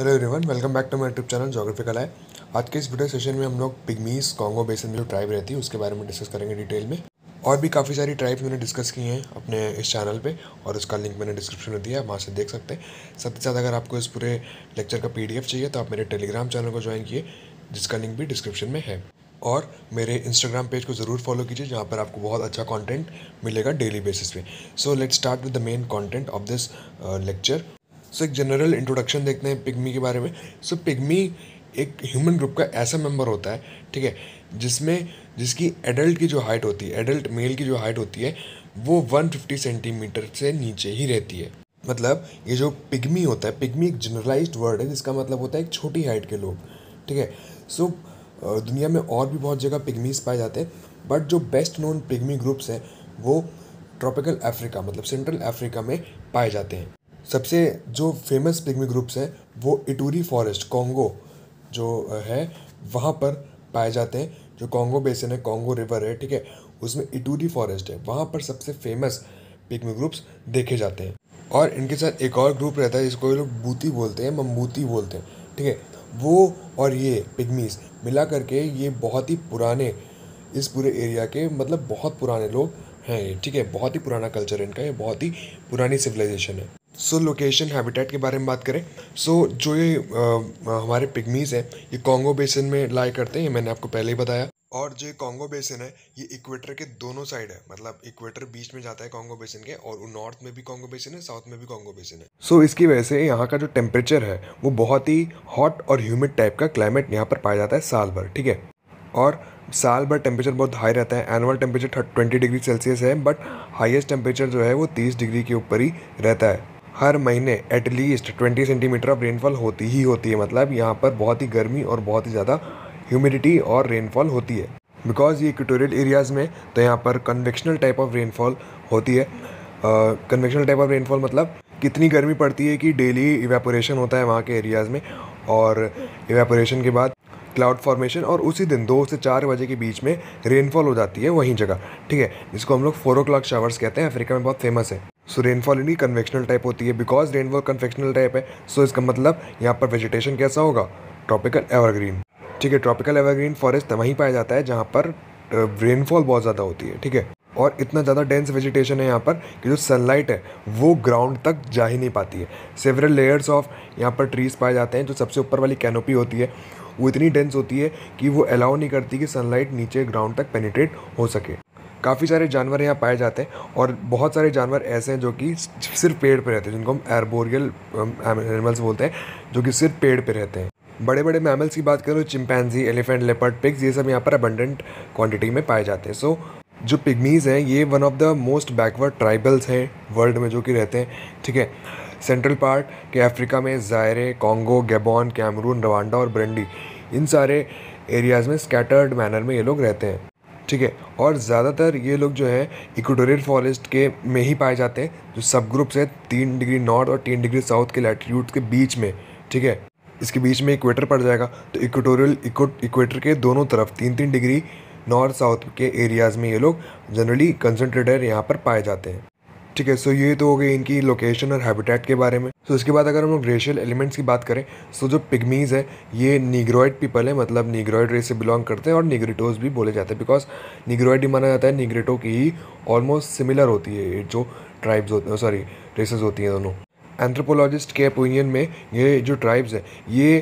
hello everyone welcome back to my YouTube channel geographical है आज के इस वीडियो सेशन में हम लोग पिगमीज कॉन्गो बेसन में जो ट्राइब रहती है उसके बारे में डिस्कस करेंगे डिटेल में और भी काफ़ी सारी ट्राइब्स मैंने डिस्कस की हैं अपने इस चैनल पे और उसका लिंक मैंने डिस्क्रिप्शन में दिया है वहाँ से देख सकते हैं साथ ही साथ अगर आपको इस पूरे लेक्चर का पी चाहिए तो आप मेरे टेलीग्राम चैनल को ज्वाइन किए जिसका लिंक भी डिस्क्रिप्शन में है और मेरे इंस्टाग्राम पेज को ज़रूर फॉलो कीजिए जहाँ पर आपको बहुत अच्छा कॉन्टेंट मिलेगा डेली बेसिस पे so let start with the main content of this lecture so एक जनरल इंट्रोडक्शन देखते हैं पिग्मी के बारे में सो पिग्मी एक ह्यूमन ग्रुप का ऐसा मेंबर होता है ठीक है जिसमें जिसकी एडल्ट की जो हाइट होती है एडल्ट मेल की जो हाइट होती है वो 150 सेंटीमीटर से नीचे ही रहती है मतलब ये जो पिग्मी होता है पिग्मी एक जनरलाइज्ड वर्ड है जिसका मतलब होता है एक छोटी हाइट के लोग ठीक है सो दुनिया में और भी बहुत जगह पिग्मीज पाए जाते हैं बट जो बेस्ट नोन पिग्मी ग्रुप्स हैं वो ट्रॉपिकल अफ्रीका मतलब सेंट्रल अफ्रीका में पाए जाते हैं सबसे जो फेमस पिग्मी ग्रुप्स हैं वो इटूरी फॉरेस्ट कॉन्गो जो है वहाँ पर पाए जाते हैं जो कॉन्गो बेसिन है कॉन्गो रिवर है ठीक है उसमें इटूरी फॉरेस्ट है वहाँ पर सबसे फेमस पिग्मी ग्रुप्स देखे जाते हैं और इनके साथ एक और ग्रुप रहता है जिसको ये लोग बूती बोलते हैं ममबूती बोलते हैं ठीक है वो और ये पिग्मीज मिला करके ये बहुत ही पुराने इस पूरे एरिया के मतलब बहुत पुराने लोग हैं ये ठीक है बहुत ही पुराना कल्चर है इनका ये बहुत ही पुरानी सिविलाइजेशन है सो लोकेशन हैबिटेट के बारे में बात करें सो so, जो ये आ, हमारे पिगमीज हैं ये कॉन्गो बेसिन में लाई करते हैं ये मैंने आपको पहले ही बताया और जो कॉन्गो बेसिन है ये इक्वेटर के दोनों साइड है मतलब इक्वेटर बीच में जाता है कॉन्गो बेसिन के और नॉर्थ में भी कॉन्गो बेसिन है साउथ में भी कॉन्गो बेसिन है सो so, इसकी वजह से यहाँ का जो टेम्परेचर है वो बहुत ही हॉट और ह्यूमिड टाइप का क्लाइमेट यहाँ पर पाया जाता है साल भर ठीक है और साल भर टेम्परेचर बहुत हाई रहता है annual temperature twenty degree Celsius है बट हाइएस्ट टेम्परेचर जो है वो तीस डिग्री के ऊपर ही रहता है हर महीने at least twenty centimetre of rainfall होती ही होती है मतलब यहाँ पर बहुत ही गर्मी और बहुत ही ज़्यादा ह्यूमिडिटी और रेनफॉल होती है बिकॉज ये इक्वेटोरियल एरियाज़ में तो यहाँ पर कन्वेक्शनल टाइप ऑफ रेनफॉल होती है कन्वेक्शनल टाइप ऑफ रेनफॉल मतलब कितनी गर्मी पड़ती है कि डेली इवेपोरेशन होता है वहाँ के एरियाज़ में और इवेपोरेशन के बाद क्लाउड फॉर्मेशन और उसी दिन दो से चार बजे के बीच में रेनफॉल हो जाती है वहीं जगह ठीक है जिसको हम लोग फोर ओ क्लाक शावर्स कहते हैं अफ्रीका में बहुत फेमस है सो रेनफॉल इनकी कन्वेक्शनल टाइप होती है बिकॉज रेनफॉल कन्वेक्शनल टाइप है सो so इसका मतलब यहाँ पर वेजिटेशन कैसा होगा ट्रॉपिकल एवरग्रीन ठीक है ट्रॉपिकल एवरग्रीन फॉरेस्ट वहीं पाया जाता है जहाँ पर रेनफॉल बहुत ज़्यादा होती है ठीक है और इतना ज़्यादा डेंस वेजिटेशन है यहाँ पर कि जो सनलाइट है वो ग्राउंड तक जा ही नहीं पाती है सेवरल लेयर्स ऑफ यहाँ पर ट्रीज़ पाए जाते हैं जो सबसे ऊपर वाली कैनोपी होती है वो इतनी डेंस होती है कि वो अलाउ नहीं करती कि सनलाइट नीचे ग्राउंड तक पेनिट्रेट हो सके काफ़ी सारे जानवर यहाँ पाए जाते हैं और बहुत सारे जानवर ऐसे हैं जो कि सिर्फ पेड़ पर रहते हैं जिनको हम एरबोरियल एनिमल्स बोलते हैं जो कि सिर्फ पेड़ पर रहते हैं बड़े बड़े मैमल्स की बात करो चिंपैनजी एलिफेंट लेपर्ड पिग्स ये सब यहाँ पर अबंडेंट क्वांटिटी में पाए जाते हैं सो जो पिग्मीज़ हैं ये one of the most backward tribals हैं वर्ल्ड में जो कि रहते हैं ठीक है सेंट्रल पार्ट के अफ्रीका में Zaire Congo Gabon Cameroon Rwanda और ब्रंडी इन सारे एरियाज़ में स्कैटर्ड मैनर में ये लोग रहते हैं ठीक है और ज़्यादातर ये लोग जो है इक्वेटोरियल फॉरेस्ट के में ही पाए जाते हैं जो सब ग्रुप्स हैं तीन डिग्री नॉर्थ और तीन डिग्री साउथ के लैटीट्यूड के बीच में ठीक है इसके बीच में इक्वेटर पड़ जाएगा तो इक्वेटोरियल इक्वेटर के दोनों तरफ तीन तीन डिग्री नॉर्थ साउथ के एरियाज़ में ये लोग जनरली कंसनट्रेटर यहाँ पर पाए जाते हैं ठीक है सो ये तो हो गई इनकी लोकेशन और हैबिटेट के बारे में सो इसके बाद अगर हम लोग रेशियल एलिमेंट्स की बात करें सो जो पिगमीज़ है ये निग्रॉयड पीपल है मतलब निग्रॉयड रेस से बिलोंग करते हैं और निग्रेटोज भी बोले जाते हैं बिकॉज निग्रॉयड ही माना जाता है निग्रेटो की ही ऑलमोस्ट सिमिलर होती है जो ट्राइब्स होते हैं सॉरी रेसेस होती हैं दोनों एंथ्रोपोलॉजिस्ट के ओपिनियन में ये जो ट्राइब्स है ये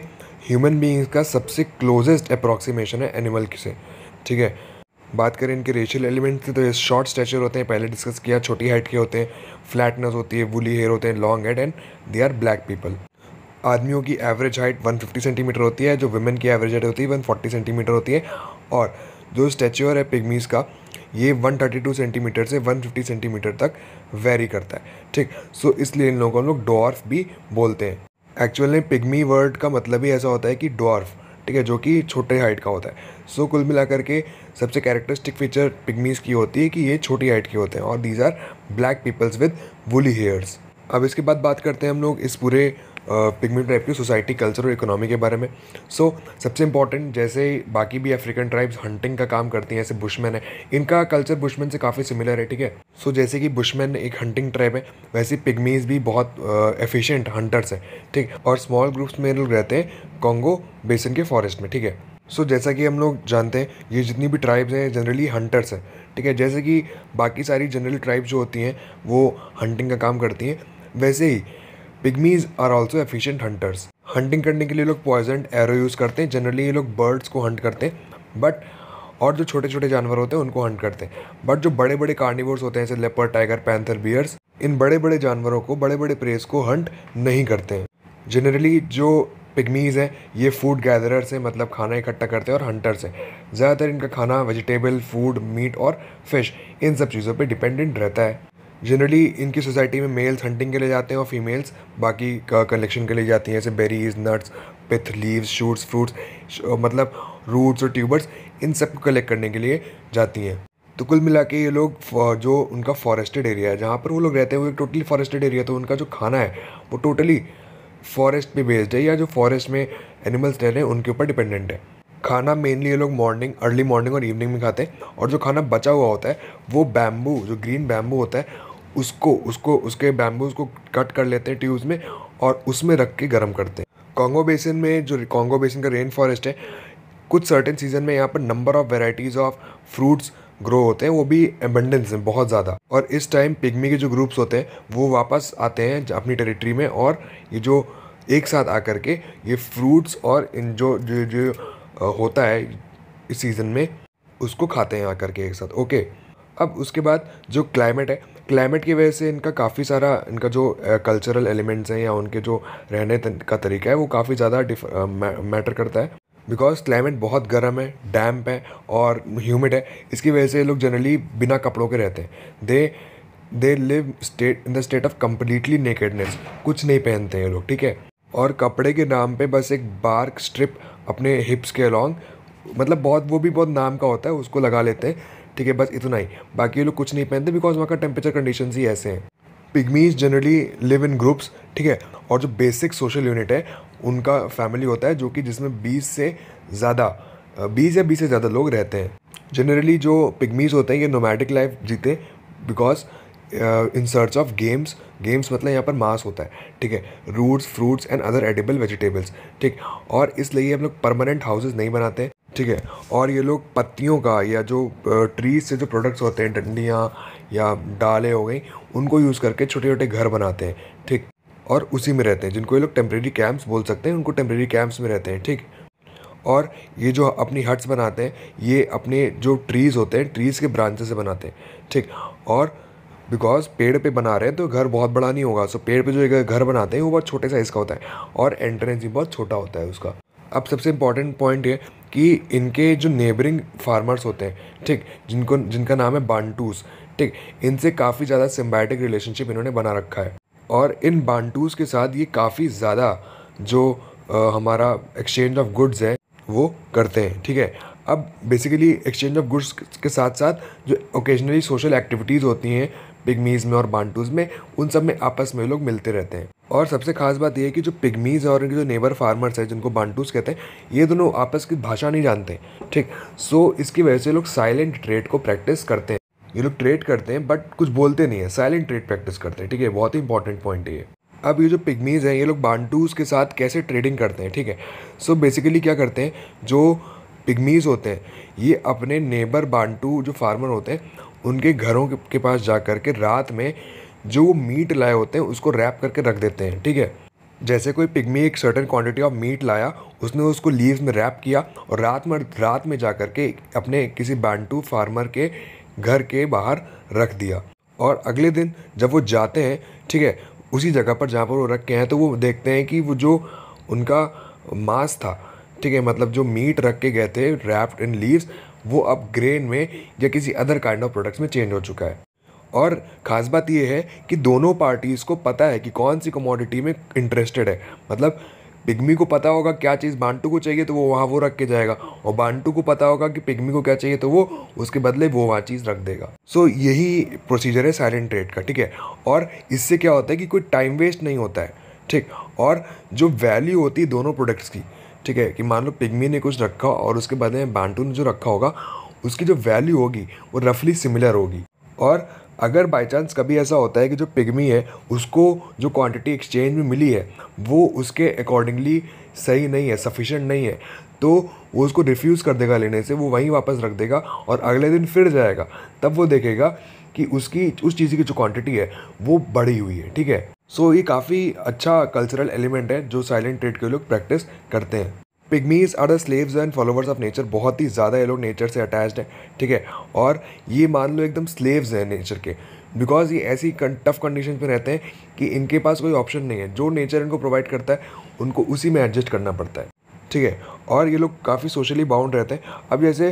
ह्यूमन बींग्स का सबसे क्लोजेस्ट अप्रॉक्सीमेशन है एनिमल से ठीक है बात करें इनके रेशियल एलिमेंट्स की तो ये शॉर्ट स्टैचर होते हैं पहले डिस्कस किया छोटी हाइट के होते हैं फ्लैटनेस होती है वुली हेयर होते हैं long head and they are black people आदमियों की एवरेज हाइट 150 सेंटीमीटर होती है जो वुमेन की एवरेज हाइट होती है 140 सेंटीमीटर होती है और जो स्टैचर है पिगमीज का ये 132 सेंटीमीटर से 150 सेंटीमीटर तक वेरी करता है ठीक सो इसलिए इन लोगों को हम लोग डॉर्फ भी बोलते हैं एक्चुअल पिगमी वर्ड का मतलब ही ऐसा होता है कि डॉर्फ ठीक है जो कि छोटे हाइट का होता है सो कुल मिलाकर के सबसे कैरेक्टरिस्टिक फीचर पिगमीज़ की होती है कि ये छोटी हाइट के होते हैं और these are black peoples with woolly hairs अब इसके बाद बात करते हैं हम लोग इस पूरे पिगमी ट्राइब की सोसाइटी कल्चर और इकोनॉमी के बारे में सो so, सबसे इंपॉर्टेंट जैसे बाकी भी अफ्रीकन ट्राइब्स हंटिंग का काम करती हैं जैसे बुशमैन है इनका कल्चर बुशमैन से काफ़ी सिमिलर है ठीक है सो जैसे कि बुशमैन एक हंटिंग ट्राइब है वैसे पिगमीज़ भी बहुत एफिशिएंट हंटर्स हैं ठीक और स्मॉल ग्रुप्स में लोग रहते हैं कॉन्गो बेसन के फॉरेस्ट में ठीक है सो so, जैसा कि हम लोग जानते हैं ये जितनी भी ट्राइब्स हैं जनरली हंटर्स हैं ठीक है जैसे कि बाकी सारी जनरल ट्राइब्स जो होती हैं वो हंटिंग का काम करती हैं वैसे ही pygmies are also efficient hunters hunting करने के लिए लोग पॉइजन एरो यूज़ करते हैं जनरली ये लोग बर्ड्स को हंट करते हैं बट और जो छोटे छोटे जानवर होते हैं उनको हंट करते हैं बट जो बड़े बड़े कार्निवर्स होते हैं जैसे लेपर टाइगर पैंथर बियर्स इन बड़े बड़े जानवरों को बड़े बड़े प्रेस को हंट नहीं करते हैं जनरली जो पिगमीज़ हैं ये फूड गैदरर्स हैं मतलब खाना इकट्ठा करते हैं और हंटर्स हैं ज़्यादातर इनका खाना वेजिटेबल फूड मीट और फिश इन सब चीज़ों पर डिपेंडेंट रहता है जनरली इनकी सोसाइटी में मेल्स हंटिंग के लिए जाते हैं और फीमेल्स बाकी कलेक्शन के लिए जाती हैं जैसे berries nuts pith leaves shoots fruits मतलब रूट्स और ट्यूबर्स इन सब को कलेक्ट करने के लिए जाती हैं तो कुल मिला के ये लोग जो उनका फॉरेस्टेड एरिया है जहाँ पर वो लोग रहते हैं वो एक टोटली फॉरेस्टेड एरिया तो उनका जो खाना है वो टोटली फॉरेस्ट पे बेस्ड है या जो फॉरेस्ट में एनिमल्स रह रहे हैं उनके ऊपर डिपेंडेंट है खाना मेनली ये लोग मॉर्निंग अर्ली मॉर्निंग और इवनिंग में खाते हैं और जो खाना बचा हुआ होता है वो बैम्बू जो ग्रीन बैम्बू होता है उसको उसको उसके बैम्बू को कट कर लेते हैं ट्यूब्स में और उसमें रख के गर्म करते हैं कॉन्गो बेसिन में जो कॉन्गो बेसिन का रेन फॉरेस्ट है कुछ सर्टेन सीज़न में यहाँ पर number of varieties of fruits grow होते हैं वो भी एबंडेंस में बहुत ज़्यादा और इस टाइम पिग्मी के जो ग्रुप्स होते हैं वो वापस आते हैं अपनी टेरिटरी में और ये जो एक साथ आकर के ये फ्रूट्स और इन जो जो जो होता है इस सीज़न में उसको खाते हैं आकर के एक साथ ओके अब उसके बाद जो क्लाइमेट है क्लाइमेट की वजह से इनका काफ़ी सारा इनका जो कल्चरल एलिमेंट्स हैं या उनके जो रहने का तरीका है वो काफ़ी ज़्यादा मैटर करता है बिकॉज क्लाइमेट बहुत गर्म है डैम्प है और ह्यूमिड है इसकी वजह से लोग जनरली बिना कपड़ों के रहते हैं they they live state in the state of completely nakedness कुछ नहीं पहनते हैं लोग ठीक है और कपड़े के नाम पे बस एक बार्क स्ट्रिप अपने हिप्स के अलॉन्ग मतलब बहुत वो भी बहुत नाम का होता है उसको लगा लेते हैं ठीक है बस इतना ही बाकी ये लोग कुछ नहीं पहनते बिकॉज वहाँ का टेम्परेचर कंडीशन ही ऐसे हैं pygmies generally live in groups ठीक है और जो बेसिक सोशल यूनिट है उनका फैमिली होता है जो कि जिसमें बीस से ज़्यादा बीस या बीस से ज़्यादा लोग रहते हैं जनरली जो पिगमीज होते हैं ये नोमैटिक लाइफ जीते because in search of games games मतलब यहाँ पर मास होता है ठीक है roots fruits and other edible vegetables ठीक और इसलिए हम लोग परमानेंट हाउसेज नहीं बनाते ठीक है और ये लोग पत्तियों का या जो ट्रीज uh, से जो प्रोडक्ट्स होते हैं डंडियाँ या डालें हो गई उनको यूज़ करके छोटे छोटे घर बनाते हैं ठीक और उसी में रहते हैं जिनको ये लोग टेम्प्रेरी कैंप्स बोल सकते हैं उनको टेम्प्रेरी कैंप्स में रहते हैं ठीक और ये जो अपनी हट्स बनाते हैं ये अपने जो ट्रीज़ होते हैं ट्रीज़ के ब्रांचेस से बनाते हैं ठीक और बिकॉज पेड़ पे बना रहे हैं तो घर बहुत बड़ा नहीं होगा सो पेड़ पे जो एक घर बनाते हैं वो बहुत छोटे साइज़ का होता है और एंट्रेंस भी बहुत छोटा होता है उसका अब सबसे इम्पॉर्टेंट पॉइंट ये कि इनके जो नेबरिंग फार्मर्स होते हैं ठीक जिनको जिनका नाम है बांटूस ठीक इनसे काफ़ी ज़्यादा सिम्बैटिक रिलेशनशिप इन्होंने बना रखा है और इन बांटूस के साथ ये काफ़ी ज़्यादा जो आ, हमारा एक्सचेंज ऑफ गुड्स है वो करते हैं ठीक है अब बेसिकली एक्सचेंज ऑफ गुड्स के साथ साथ जो ओकेजनली सोशल एक्टिविटीज़ होती हैं पिगमीज़ में और बांटूज़ में उन सब में आपस में लोग मिलते रहते हैं और सबसे खास बात यह है कि जो पिगमीज़ और उनके जो नेबर फार्मर्स हैं जिनको बांटूस कहते हैं ये दोनों आपस की भाषा नहीं जानते ठीक सो इसकी वजह से लोग साइलेंट ट्रेड को प्रैक्टिस करते हैं ये लोग ट्रेड करते हैं बट कुछ बोलते नहीं है साइलेंट ट्रेड प्रैक्टिस करते हैं ठीक है बहुत ही इंपॉर्टेंट पॉइंट है ये अब ये जो पिगमीज़ हैं ये लोग बांटूज के साथ कैसे ट्रेडिंग करते हैं ठीक है सो बेसिकली क्या करते हैं जो पिगमीज़ होते हैं ये अपने नेबर बांटू जो फार्मर होते हैं उनके घरों के पास जा कर के रात में जो वो मीट लाए होते हैं उसको रैप करके रख देते हैं ठीक है जैसे कोई पिग्मी एक सर्टन क्वांटिटी ऑफ मीट लाया उसने उसको लीव्स में रैप किया और रात में रात में जा कर के अपने किसी बांटू फार्मर के घर के बाहर रख दिया और अगले दिन जब वो जाते हैं ठीक है उसी जगह पर जहाँ पर वो रख के हैं तो वो देखते हैं कि वो जो उनका मांस था ठीक है मतलब जो मीट रख के गए थे रैप्ड इन लीव्स वो अब ग्रेन में या किसी अदर काइंड ऑफ प्रोडक्ट्स में चेंज हो चुका है और ख़ास बात यह है कि दोनों पार्टीज़ को पता है कि कौन सी कमोडिटी में इंटरेस्टेड है मतलब पिग्मी को पता होगा क्या चीज़ बांटू को चाहिए तो वो वहाँ वो रख के जाएगा और बांटू को पता होगा कि पिग्मी को क्या चाहिए तो वो उसके बदले वो वहाँ चीज़ रख देगा सो so, यही प्रोसीजर है साइलेंट ट्रेड का ठीक है और इससे क्या होता है कि कोई टाइम वेस्ट नहीं होता है ठीक और जो वैल्यू होती है दोनों प्रोडक्ट्स की ठीक है कि मान लो पिग्मी ने कुछ रखा और उसके बाद में बांटू ने जो रखा होगा उसकी जो वैल्यू होगी वो रफली सिमिलर होगी और अगर बाई चांस कभी ऐसा होता है कि जो पिग्मी है उसको जो क्वांटिटी एक्सचेंज में मिली है वो उसके अकॉर्डिंगली सही नहीं है सफिशेंट नहीं है तो वो उसको रिफ्यूज़ कर देगा लेने से वो वहीं वापस रख देगा और अगले दिन फिर जाएगा तब वो देखेगा कि उसकी उस चीज़ की जो क्वांटिटी है वो बढ़ी हुई है ठीक है सो so, ये काफ़ी अच्छा कल्चरल एलिमेंट है जो साइलेंट ट्रेड के लोग प्रैक्टिस करते हैं pygmies are the slaves and followers of nature बहुत ही ज़्यादा ये लोग नेचर से अटैच्ड है ठीक है और ये मान लो एकदम स्लेव्स हैं नेचर के बिकॉज ये ऐसी टफ कंडीशन में रहते हैं कि इनके पास कोई ऑप्शन नहीं है जो नेचर इनको प्रोवाइड करता है उनको उसी में एडजस्ट करना पड़ता है ठीक है और ये लोग काफ़ी सोशली बाउंड रहते हैं अब जैसे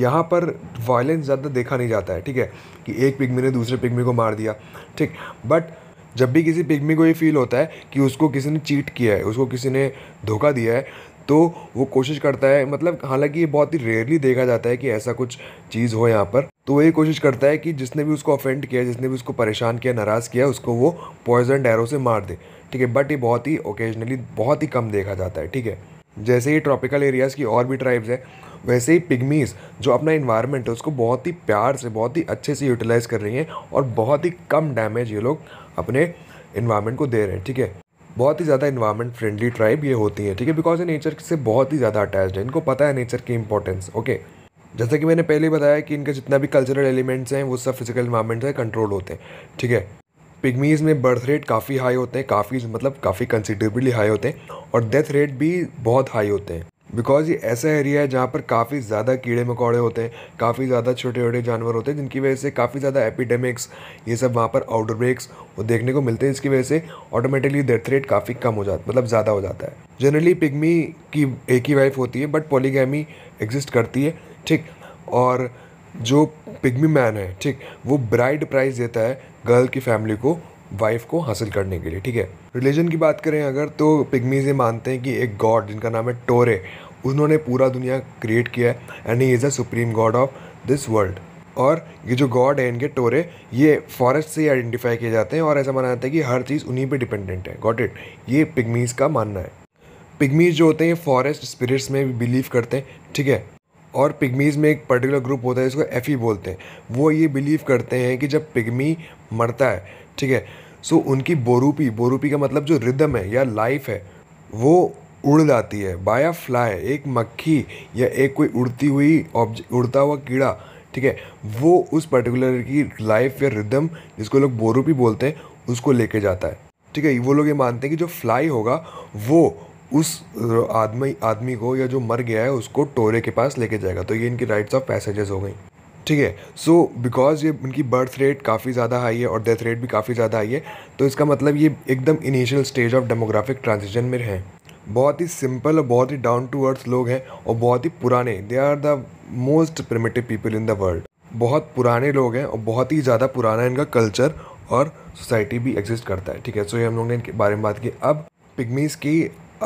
यहाँ पर वायलेंस ज़्यादा देखा नहीं जाता है ठीक है कि एक पिगमी ने दूसरे पिगमी को मार दिया ठीक बट जब भी किसी पिग्मी को ये फील होता है कि उसको किसी ने चीट किया है उसको किसी ने धोखा दिया है तो वो कोशिश करता है मतलब हालांकि ये बहुत ही रेयरली देखा जाता है कि ऐसा कुछ चीज़ हो यहाँ पर तो वही कोशिश करता है कि जिसने भी उसको ऑफेंड किया जिसने भी उसको परेशान किया नाराज़ किया उसको वो पॉइजन डैरो से मार दे ठीक है बट ये बहुत ही ओकेजनली बहुत ही कम देखा जाता है ठीक है जैसे ही ट्रॉपिकल एरियाज़ की और भी ट्राइब्स हैं वैसे ही पिगमीज़ जो अपना इन्वायरमेंट है उसको बहुत ही प्यार से बहुत ही अच्छे से यूटिलाइज़ कर रही हैं और बहुत ही कम डैमेज ये लोग अपने इन्वायरमेंट को दे रहे हैं ठीक है बहुत ही ज़्यादा इन्वायरमेंट फ्रेंडली ट्राइब ये होती है ठीक है बिकॉज ये नेचर से बहुत ही ज़्यादा अटैच है इनको पता है नेचर की इंपॉर्टेंस ओके जैसे कि मैंने पहले बताया कि इनका जितना भी कल्चरल एलिमेंट्स हैं वो सब फिजिकल इन्वायरमेंट से कंट्रोल होते हैं ठीक है पिगमीज़ में बर्थ रेट काफ़ी हाई होते हैं काफ़ी मतलब काफ़ी कंसिडरेबली हाई होते हैं और डेथ रेट भी बहुत हाई होते हैं बिकॉज़ ये ऐसा एरिया है जहाँ पर काफ़ी ज़्यादा कीड़े मकोड़े होते हैं काफ़ी ज़्यादा छोटे छोटे जानवर होते हैं जिनकी वजह से काफ़ी ज़्यादा एपिडेमिक्स ये सब वहाँ पर आउटब्रेक्स वो देखने को मिलते हैं इसकी वजह से ऑटोमेटिकली डेथ रेट काफ़ी कम हो जाता मतलब ज़्यादा हो जाता है जनरली पिगमी की एक ही वाइफ होती है बट पोलीगैमी एग्जिस्ट करती है ठीक और जो पिगमी मैन है ठीक वो ब्राइड प्राइस देता है गर्ल की फैमिली को वाइफ को हासिल करने के लिए ठीक है रिलीजन की बात करें अगर तो पिगमीज ये मानते हैं कि एक गॉड जिनका नाम है टोरे उन्होंने पूरा दुनिया क्रिएट किया है and he is a supreme god of this world और ये जो गॉड है इनके टोरे ये फॉरेस्ट से आइडेंटिफाई किए जाते हैं और ऐसा माना जाता है कि हर चीज़ उन्हीं पे डिपेंडेंट है गॉट इट ये पिगमीज़ का मानना है पिगमीज़ जो होते हैं फॉरेस्ट स्पिरिट्स में भी बिलीव करते हैं ठीक है और पिगमीज़ में एक पर्टिकुलर ग्रुप होता है जिसको एफ़ी e बोलते हैं वो ये बिलीव करते हैं कि जब पिगमी मरता है ठीक है सो उनकी बोरूपी बोरूपी का मतलब जो रिदम है या लाइफ है वो उड़ जाती है बाया फ्लाई एक मक्खी या एक कोई उड़ती हुई ऑब्जेक्ट उड़ता हुआ कीड़ा ठीक है वो उस पर्टिकुलर की लाइफ या रिदम जिसको लोग बोरूपी बोलते हैं उसको लेके जाता है ठीक है वो लोग ये मानते हैं कि जो फ्लाई होगा वो उस आदमी आदमी को या जो मर गया है उसको टोरे के पास लेके जाएगा तो ये इनकी राइट्स ऑफ पैसेजेस हो गई ठीक है सो बिकॉज ये इनकी बर्थ रेट काफ़ी ज़्यादा हाई है और डेथ रेट भी काफ़ी ज़्यादा हाई है तो इसका मतलब ये एकदम initial stage of demographic transition में हैं बहुत ही सिंपल और बहुत ही डाउन टू अर्थ लोग हैं और बहुत ही पुराने they are the most primitive people in the world बहुत पुराने लोग हैं और बहुत ही ज़्यादा पुराना इनका कल्चर और सोसाइटी भी एग्जिस्ट करता है ठीक है सो ये हम लोगों ने इनके बारे में बात की अब पिगमीज की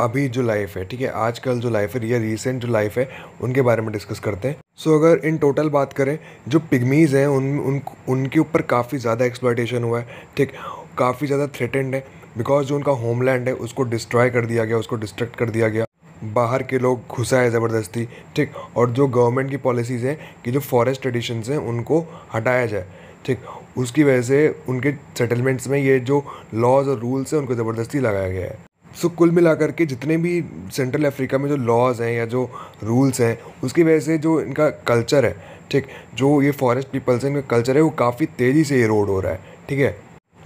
अभी जो लाइफ है ठीक है आजकल जो लाइफ है या रिसेंट जो लाइफ है उनके बारे में डिस्कस करते हैं सो so, अगर इन टोटल बात करें जो पिगमीज़ हैं उन उन उनके ऊपर काफ़ी ज़्यादा एक्सप्लाइटेशन हुआ है ठीक काफ़ी ज़्यादा थ्रेटेंड है बिकॉज जो उनका होमलैंड है उसको डिस्ट्रॉय कर दिया गया उसको डिस्ट्रक्ट कर दिया गया बाहर के लोग घुसा है ज़बरदस्ती ठीक और जो गवर्नमेंट की पॉलिसीज़ हैं कि जो फॉरेस्ट ट्रेडिशंस हैं उनको हटाया जाए ठीक उसकी वजह से उनके सेटलमेंट्स में ये जो लॉज और रूल्स हैं उनको ज़बरदस्ती लगाया गया है सो कुल मिलाकर के जितने भी सेंट्रल अफ्रीका में जो लॉज हैं या जो रूल्स हैं उसकी वजह से जो इनका कल्चर है ठीक जो ये फॉरेस्ट पीपल्स हैं इनका कल्चर है वो काफ़ी तेज़ी से इरोड हो रहा है ठीक है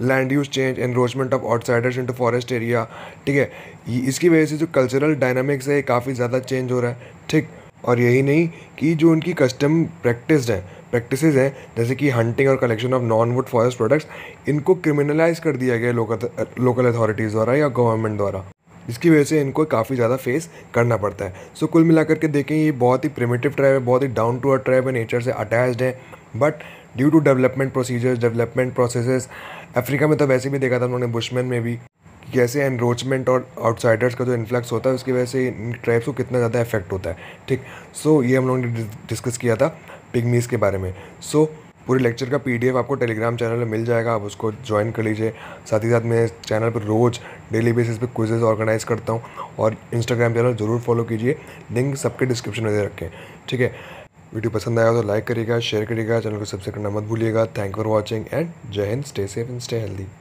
land use change encroachment of outsiders into forest area ठीक है इसकी वजह से जो कल्चरल डायनामिक्स है ये काफ़ी ज़्यादा चेंज हो रहा है ठीक और यही नहीं कि जो उनकी कस्टम प्रैक्टिस है प्रैक्टिस हैं जैसे कि हंटिंग और collection of non wood forest products इनको क्रिमिनलाइज कर दिया गया लोकल अथॉरिटीज़ द्वारा या गवर्नमेंट द्वारा जिसकी वजह से इनको काफ़ी ज़्यादा फेस करना पड़ता है सो so, कुल मिलाकर के देखें ये बहुत ही प्रिमेटिव ट्राइब है बहुत ही डाउन टू अर्थ ट्राइब है नेचर से अटैच्ड है but due to development procedures development processes Africa में तो वैसे भी देखा था उन्होंने बुशमैन में भी कैसे एनरोचमेंट और आउटसाइडर्स का जो इन्फ्लक्स होता है उसकी वजह से इन ट्राइब्स को कितना ज़्यादा इफेक्ट होता है ठीक सो so, ये हम लोगों ने डिस्कस किया था पिगमीज़ के बारे में सो so, पूरे लेक्चर का पीडीएफ आपको टेलीग्राम चैनल में मिल जाएगा आप उसको ज्वाइन कर लीजिए साथ ही साथ मैं चैनल पर रोज़ डेली बेसिस पे क्विजेज़ ऑर्गेनाइज करता हूँ और इंस्टाग्राम चैनल ज़रूर फॉलो कीजिए लिंक सबके डिस्क्रिप्शन में दे रखें ठीक है वीडियो पसंद आया तो लाइक करिएगा शेयर करिएगा चैनल को सब्सक्राइब करना मत भूलिएगा thank for watching and Jai Hind stay safe and stay healthy